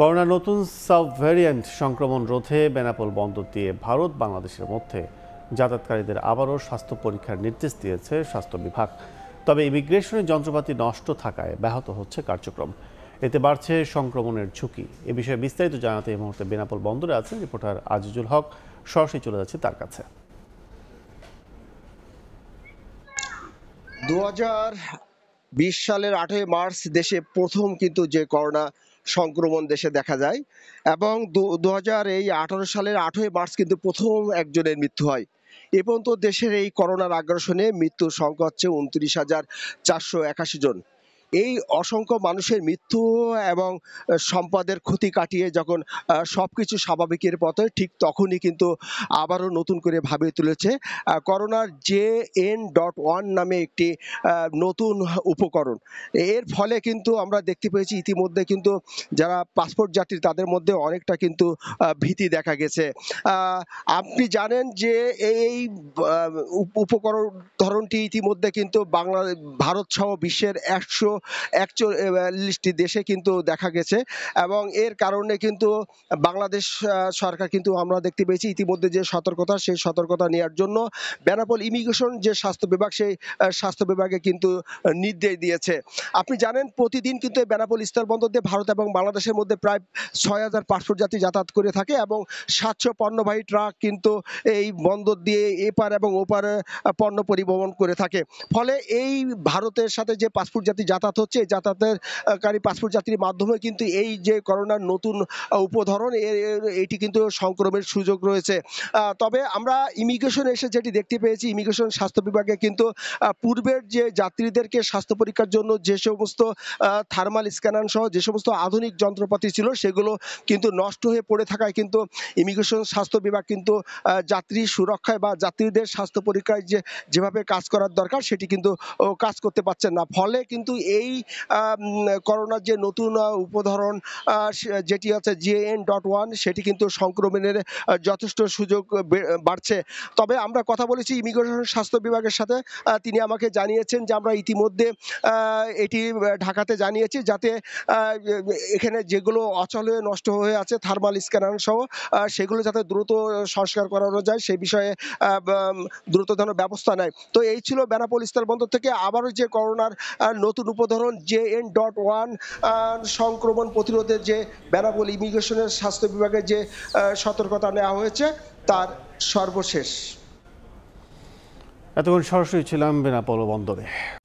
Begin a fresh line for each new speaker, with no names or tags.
corona নতুন sub variant সংক্রমণ রোধে বেনাপোল বন্দর দিয়ে ভারত বাংলাদেশের মধ্যে যাতায়াতকারীদের আবারও স্বাস্থ্য পরীক্ষার নির্দেশ দিয়েছে স্বাস্থ্য বিভাগ তবে ইমিগ্রেশনের যন্ত্রপাতি নষ্ট থাকায় ব্যাহত হচ্ছে কার্যক্রম এতে বাড়ছে সংক্রমণের ঝুঁকি এ বিষয়ে বিস্তারিত জানাতে এই মুহূর্তে বেনাপোল বন্দরে আছেন রিপোর্টার আজিজুল হক সরাসরি চলে যাচ্ছে তার কাছে দু
বিশ সালের আটই মার্চ দেশে প্রথম কিন্তু যে করোনা সংক্রমণ দেশে দেখা যায় এবং দু হাজার এই আঠারো সালের আঠই মার্চ কিন্তু প্রথম একজনের মৃত্যু হয় এ পর্যন্ত দেশের এই করোনার আগ্রাসনে মৃত্যুর সংখ্যা হচ্ছে উনত্রিশ হাজার চারশো একাশি জন এই অসংখ্য মানুষের মৃত্যু এবং সম্পদের ক্ষতি কাটিয়ে যখন সব কিছু স্বাভাবিকের পথে ঠিক তখনই কিন্তু আবারও নতুন করে ভাবিয়ে তুলেছে করোনার জে এন ডট ওয়ান নামে একটি নতুন উপকরণ এর ফলে কিন্তু আমরা দেখতে পেয়েছি ইতিমধ্যে কিন্তু যারা পাসপোর্ট যাত্রী তাদের মধ্যে অনেকটা কিন্তু ভীতি দেখা গেছে আপনি জানেন যে এই উপকরণ ধরনটি ইতিমধ্যে কিন্তু বাংলা ভারতসহ বিশ্বের একশো একচল্লিশটি দেশে কিন্তু দেখা গেছে এবং এর কারণে কিন্তু বাংলাদেশ সরকার কিন্তু আমরা দেখতে পেয়েছি ইতিমধ্যে যে সতর্কতা সেই সতর্কতা নেওয়ার জন্য বেনাপোল ইমিগ্রেশন যে স্বাস্থ্য বিভাগ সেই স্বাস্থ্য বিভাগে কিন্তু নির্দেশ দিয়েছে আপনি জানেন প্রতিদিন কিন্তু বেনাপোল স্থলবন্দর দিয়ে ভারত এবং বাংলাদেশের মধ্যে প্রায় ছয় হাজার পাসপোর্ট যাত্রী যাতায়াত করে থাকে এবং সাতশো পণ্যবাহী ট্রাক কিন্তু এই বন্দর দিয়ে এপার এবং ওপার পণ্য পরিবহন করে থাকে ফলে এই ভারতের সাথে যে পাসপোর্ট জাতি যাতায়াত যাতায়াত হচ্ছে যাতায়াতের যাতায়াতকারী পাসপোর্ট যাত্রীর মাধ্যমে কিন্তু এই যে করোনার নতুন উপধরন এটি কিন্তু সংক্রমের সুযোগ রয়েছে তবে আমরা ইমিগ্রেশন এসে যেটি দেখতে পেয়েছি ইমিগ্রেশন স্বাস্থ্য বিভাগে কিন্তু পূর্বের যে যাত্রীদেরকে স্বাস্থ্য পরীক্ষার জন্য যে সমস্ত থার্মাল স্ক্যানার সহ যে সমস্ত আধুনিক যন্ত্রপাতি ছিল সেগুলো কিন্তু নষ্ট হয়ে পড়ে থাকায় কিন্তু ইমিগ্রেশন স্বাস্থ্য বিভাগ কিন্তু যাত্রী সুরক্ষায় বা যাত্রীদের স্বাস্থ্য পরীক্ষায় যে যেভাবে কাজ করার দরকার সেটি কিন্তু কাজ করতে পারছেন না ফলে কিন্তু এই এই করোনার যে নতুন উপধরন যেটি হচ্ছে জে এন ডট ওয়ান সেটি কিন্তু সংক্রমণের যথেষ্ট সুযোগ বাড়ছে তবে আমরা কথা বলেছি ইমিগ্রেশন স্বাস্থ্য বিভাগের সাথে তিনি আমাকে জানিয়েছেন যে আমরা ইতিমধ্যে এটি ঢাকাতে জানিয়েছি যাতে এখানে যেগুলো অচল হয়ে নষ্ট হয়ে আছে থার্মাল স্ক্যানার সহ সেগুলো যাতে দ্রুত সংস্কার করানো যায় সেই বিষয়ে দ্রুত ধরনের ব্যবস্থা নেয় তো এই ছিল বেনাপোল স্থলবন্দর থেকে আবারও যে করোনার নতুন উপ ধরুন জে এন ডট ওয়ান সংক্রমণ প্রতিরোধের যে বেনাপোল ইমিগ্রেশনের স্বাস্থ্য বিভাগের যে সতর্কতা নেওয়া হয়েছে তার
সর্বশেষ এতক্ষণ সরাসরি ছিলাম বেনাপোল বন্দরে